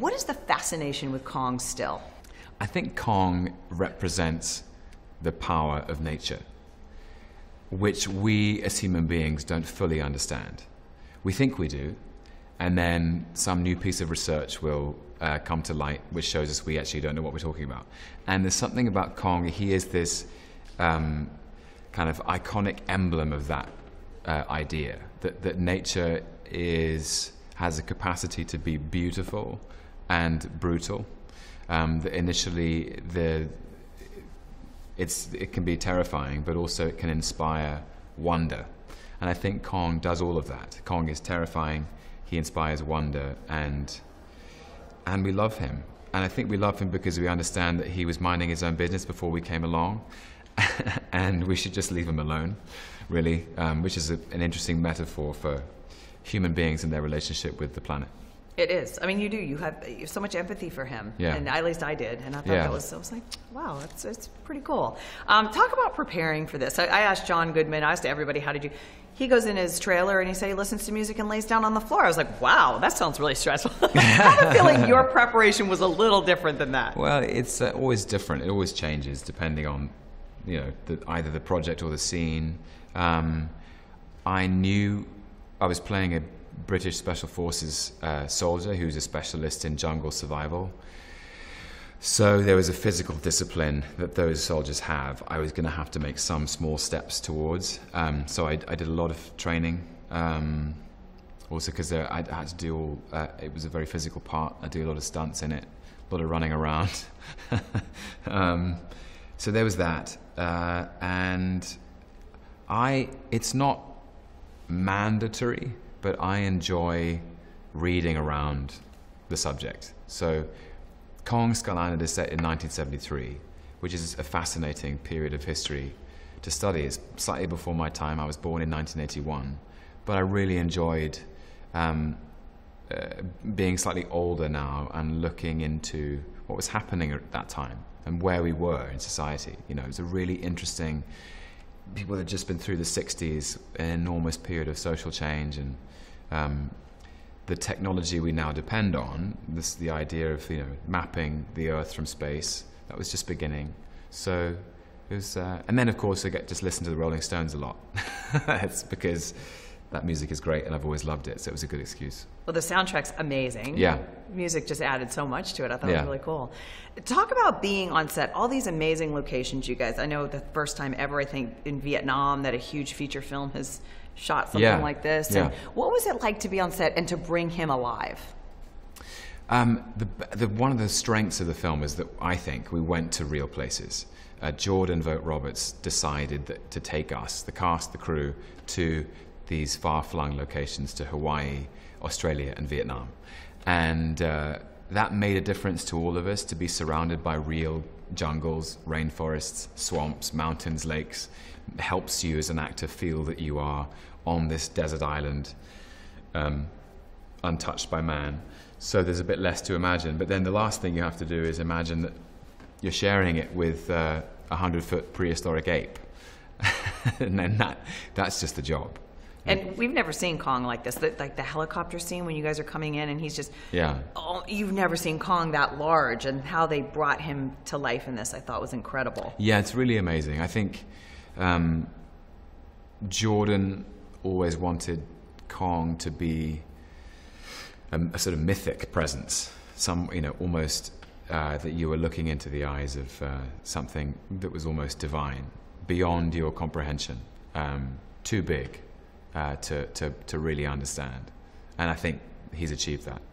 What is the fascination with Kong still? I think Kong represents the power of nature, which we as human beings don't fully understand. We think we do, and then some new piece of research will uh, come to light which shows us we actually don't know what we're talking about. And there's something about Kong, he is this um, kind of iconic emblem of that uh, idea that, that nature is, has a capacity to be beautiful and brutal. Um, the, initially, the, it can be terrifying, but also it can inspire wonder. And I think Kong does all of that. Kong is terrifying, he inspires wonder, and, and we love him. And I think we love him because we understand that he was minding his own business before we came along, and we should just leave him alone, really, um, which is a, an interesting metaphor for human beings and their relationship with the planet. It is. I mean, you do. You have, you have so much empathy for him. Yeah. And at least I did. And I thought yeah. that was, I was like, wow, that's, that's pretty cool. Um, talk about preparing for this. I, I, asked John Goodman, I asked everybody, how did you, he goes in his trailer and he said he listens to music and lays down on the floor. I was like, wow, that sounds really stressful. I have a feeling your preparation was a little different than that. Well, it's uh, always different. It always changes depending on, you know, the, either the project or the scene. Um, I knew I was playing a British Special Forces uh, soldier who's a specialist in jungle survival. So there was a physical discipline that those soldiers have. I was going to have to make some small steps towards. Um, so I, I, did a lot of training. Um, also because I had to do all. Uh, it was a very physical part. I do a lot of stunts in it, a lot of running around. um, so there was that, uh, and I. It's not mandatory but I enjoy reading around the subject. So Kong Skull Island is set in 1973, which is a fascinating period of history to study. It's slightly before my time. I was born in 1981, but I really enjoyed um, uh, being slightly older now and looking into what was happening at that time and where we were in society. You know, it was a really interesting people that had just been through the 60s, an enormous period of social change and um, the technology we now depend on, this, the idea of you know, mapping the Earth from space, that was just beginning. So it was, uh, and then of course I get just listen to the Rolling Stones a lot. it's because that music is great and I've always loved it, so it was a good excuse. Well, the soundtrack's amazing. Yeah. Music just added so much to it. I thought yeah. it was really cool. Talk about being on set, all these amazing locations, you guys. I know the first time ever, I think, in Vietnam that a huge feature film has shot something yeah. like this. Yeah. And what was it like to be on set and to bring him alive? Um, the, the, one of the strengths of the film is that I think we went to real places. Uh, Jordan Vote Roberts decided that, to take us, the cast, the crew, to these far-flung locations to Hawaii, Australia, and Vietnam. And uh, that made a difference to all of us to be surrounded by real jungles, rainforests, swamps, mountains, lakes. It helps you as an actor feel that you are on this desert island, um, untouched by man. So there's a bit less to imagine. But then the last thing you have to do is imagine that you're sharing it with uh, a hundred foot prehistoric ape. and then that, that's just the job. And we've never seen Kong like this. The, like the helicopter scene when you guys are coming in, and he's just yeah. Oh, you've never seen Kong that large, and how they brought him to life in this, I thought was incredible. Yeah, it's really amazing. I think um, Jordan always wanted Kong to be a, um, a, sort of mythic presence, some you know almost uh, that you were looking into the eyes of uh, something that was almost divine, beyond your comprehension, um, too big uh, to, to, to really understand. And I think he's achieved that.